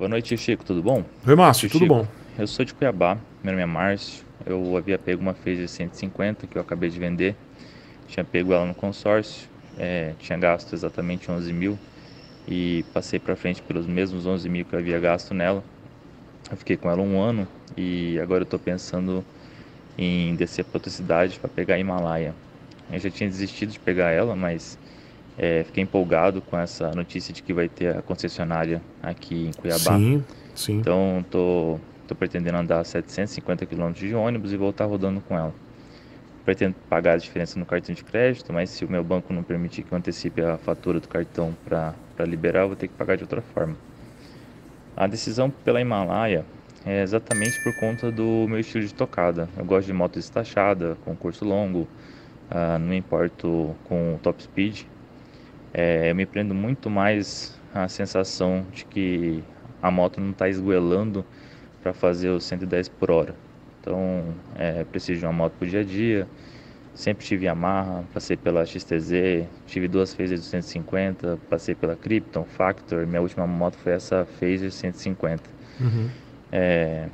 Boa noite, Chico. Tudo bom? Oi, Márcio. Tudo bom? Eu sou de Cuiabá. Meu nome é Márcio. Eu havia pego uma de 150 que eu acabei de vender. Tinha pego ela no consórcio. É, tinha gasto exatamente 11 mil. E passei para frente pelos mesmos 11 mil que eu havia gasto nela. Eu fiquei com ela um ano. E agora eu estou pensando em descer para outra cidade para pegar a Himalaia. Eu já tinha desistido de pegar ela, mas é, fiquei empolgado com essa notícia de que vai ter a concessionária aqui em Cuiabá. Sim, sim. Então, estou pretendendo andar 750 quilômetros de ônibus e voltar rodando com ela. Pretendo pagar a diferença no cartão de crédito, mas se o meu banco não permitir que eu antecipe a fatura do cartão para liberar, eu vou ter que pagar de outra forma. A decisão pela Himalaia é exatamente por conta do meu estilo de tocada. Eu gosto de moto destachada, com curso longo, ah, não importo com top speed, é, eu me prendo muito mais à sensação de que a moto não está esguelando para fazer os 110 por hora. Então, é, preciso de uma moto para o dia a dia. Sempre tive Yamaha, passei pela XTZ, tive duas Phaser 250, passei pela Krypton, Factor. Minha última moto foi essa Phaser 150. Uhum. É,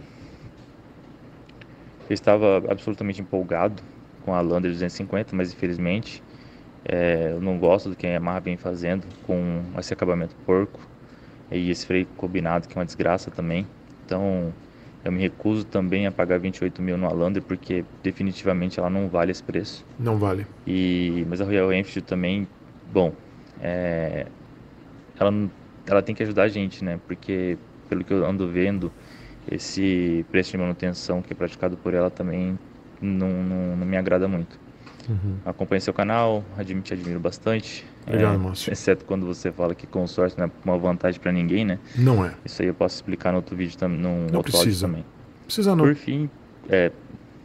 eu estava absolutamente empolgado com a Lander 250, mas infelizmente é, eu não gosto do que a Yamaha vem fazendo com esse acabamento porco e esse freio combinado, que é uma desgraça também. Então, eu me recuso também a pagar 28 mil no Alander, porque definitivamente ela não vale esse preço. Não vale. E, mas a Royal Enfield também, bom, é, ela, ela tem que ajudar a gente, né? Porque, pelo que eu ando vendo, esse preço de manutenção que é praticado por ela também não, não, não me agrada muito. Uhum. Acompanho seu canal, admito, te admiro bastante. Obrigado, é, Márcio. Exceto quando você fala que consórcio não é uma vantagem para ninguém, né? Não é. Isso aí eu posso explicar no outro vídeo também. Não outro precisa. Também. Precisa não. Por fim, é,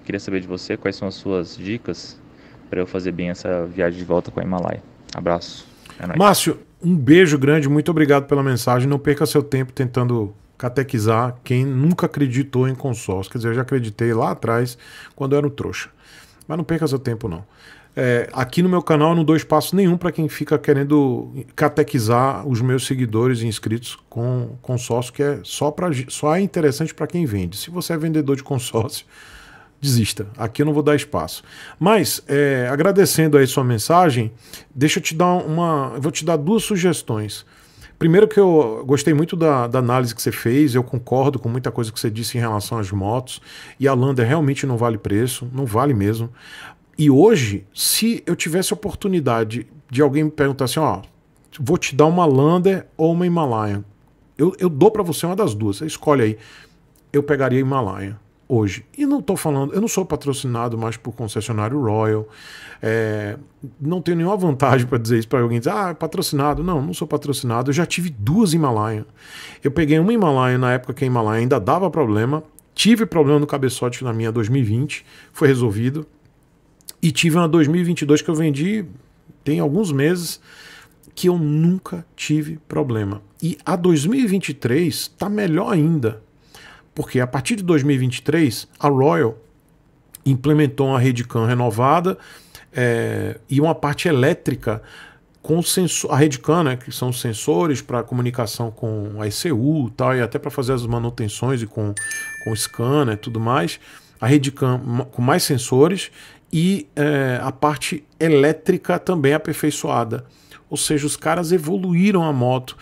queria saber de você quais são as suas dicas para eu fazer bem essa viagem de volta com a Himalaia. Abraço. É nóis. Márcio, um beijo grande, muito obrigado pela mensagem. Não perca seu tempo tentando catequizar quem nunca acreditou em consórcio. Quer dizer, eu já acreditei lá atrás, quando eu era um trouxa. Mas não perca seu tempo, não. É, aqui no meu canal eu não dou espaço nenhum para quem fica querendo catequizar os meus seguidores e inscritos com consórcio, que é só, pra, só é interessante para quem vende. Se você é vendedor de consórcio, desista. Aqui eu não vou dar espaço. Mas, é, agradecendo aí sua mensagem, deixa eu te dar uma. Eu vou te dar duas sugestões. Primeiro que eu gostei muito da, da, análise que você fez, eu concordo com muita coisa que você disse em relação às motos, e a Lander realmente não vale preço, não vale mesmo. E hoje, se eu tivesse oportunidade de alguém me perguntar assim, ó, vou te dar uma Lander ou uma Himalaia, eu, eu dou para você uma das duas, você escolhe aí. Eu pegaria a Himalaia hoje. E não estou falando, eu não sou patrocinado mais por concessionário Royal, é, não tenho nenhuma vantagem para dizer isso para alguém dizer, ah, é patrocinado. Não, não sou patrocinado. Eu já tive duas Himalaia. Eu peguei uma Himalaia na época que a Himalaia ainda dava problema. Tive problema no cabeçote na minha 2020, foi resolvido. E tive uma 2022 que eu vendi tem alguns meses que eu nunca tive problema. E a 2023 está melhor ainda. Porque a partir de 2023, a Royal implementou uma rede CAN renovada é, e uma parte elétrica com sensor, a rede CAN, né, que são sensores para comunicação com a ECU e tal, e até para fazer as manutenções e com, com scanner e tudo mais. A rede CAN com mais sensores e é, a parte elétrica também aperfeiçoada. Ou seja, os caras evoluíram a moto.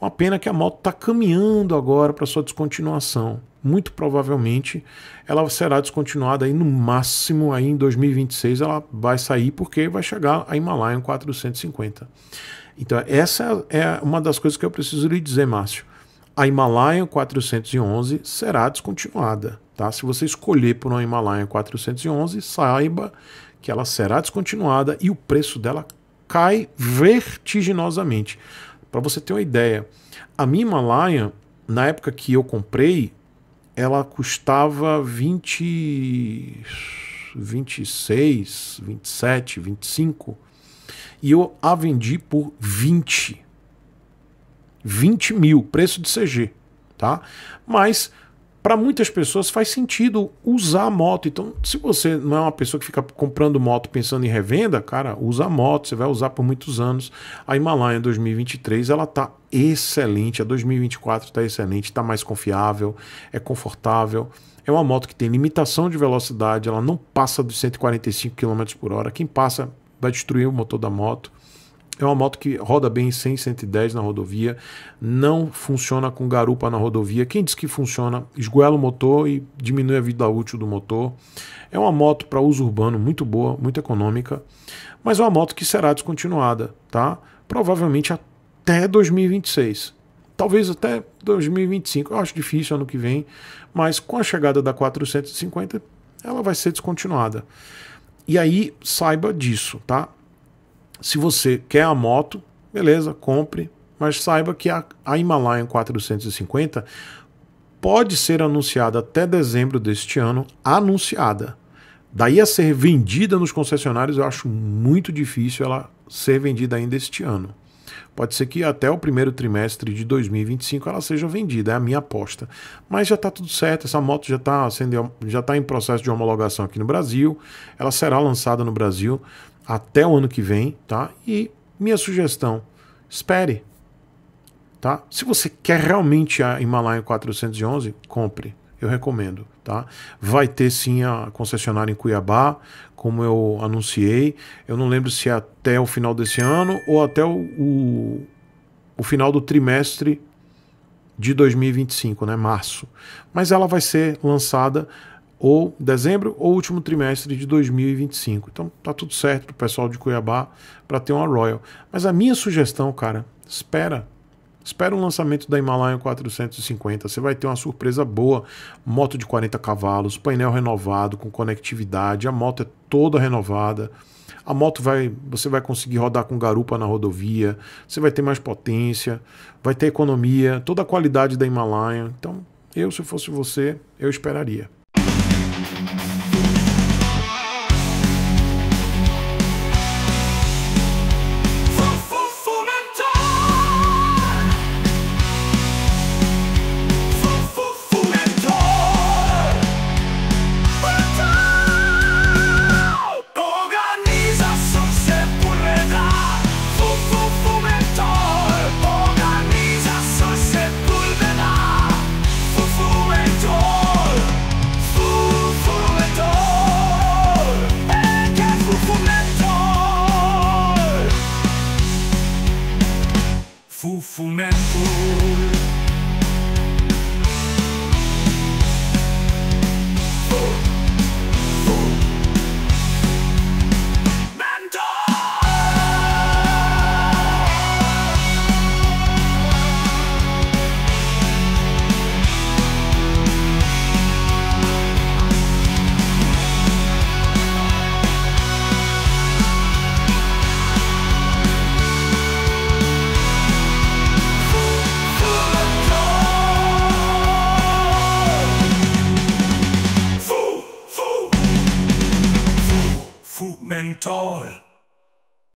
Uma pena que a moto está caminhando agora para sua descontinuação. Muito provavelmente ela será descontinuada aí no máximo aí em 2026 ela vai sair porque vai chegar a Himalaia 450. Então essa é uma das coisas que eu preciso lhe dizer, Márcio. A Himalaia 411 será descontinuada, tá? Se você escolher por uma Himalaia 411, saiba que ela será descontinuada e o preço dela cai vertiginosamente. Para você ter uma ideia, a minha Himalaia, na época que eu comprei, ela custava 20, 26, 27, 25 e eu a vendi por 20. 20 mil, preço de CG, tá? Mas para muitas pessoas faz sentido usar a moto. Então, se você não é uma pessoa que fica comprando moto pensando em revenda, cara, usa a moto, você vai usar por muitos anos. A Himalaia 2023 ela tá excelente, a 2024 está excelente, está mais confiável, é confortável. É uma moto que tem limitação de velocidade, ela não passa dos 145 km por hora. Quem passa vai destruir o motor da moto. É uma moto que roda bem 100, 110 na rodovia, não funciona com garupa na rodovia. Quem diz que funciona, esguela o motor e diminui a vida útil do motor. É uma moto para uso urbano muito boa, muito econômica, mas é uma moto que será descontinuada, tá? Provavelmente até 2026. Talvez até 2025, eu acho difícil ano que vem, mas com a chegada da 450 ela vai ser descontinuada. E aí saiba disso, tá? Se você quer a moto, beleza, compre, mas saiba que a, a Himalayan 450 pode ser anunciada até dezembro deste ano, anunciada. Daí a ser vendida nos concessionários, eu acho muito difícil ela ser vendida ainda este ano. Pode ser que até o primeiro trimestre de 2025 ela seja vendida, é a minha aposta. Mas já está tudo certo, essa moto já está já tá em processo de homologação aqui no Brasil, ela será lançada no Brasil até o ano que vem, tá? E minha sugestão, espere, tá? Se você quer realmente a Himalaia 411, compre, eu recomendo, tá? Vai ter sim a concessionária em Cuiabá, como eu anunciei. Eu não lembro se é até o final desse ano ou até o, o, o final do trimestre de 2025, né, março. Mas ela vai ser lançada ou dezembro ou último trimestre de 2025. Então tá tudo certo pro pessoal de Cuiabá para ter uma Royal. Mas a minha sugestão, cara, espera. Espera o lançamento da Himalaya 450, você vai ter uma surpresa boa. Moto de 40 cavalos, painel renovado com conectividade, a moto é toda renovada. A moto vai, você vai conseguir rodar com garupa na rodovia, você vai ter mais potência, vai ter economia, toda a qualidade da Himalaya. Então, eu se fosse você, eu esperaria.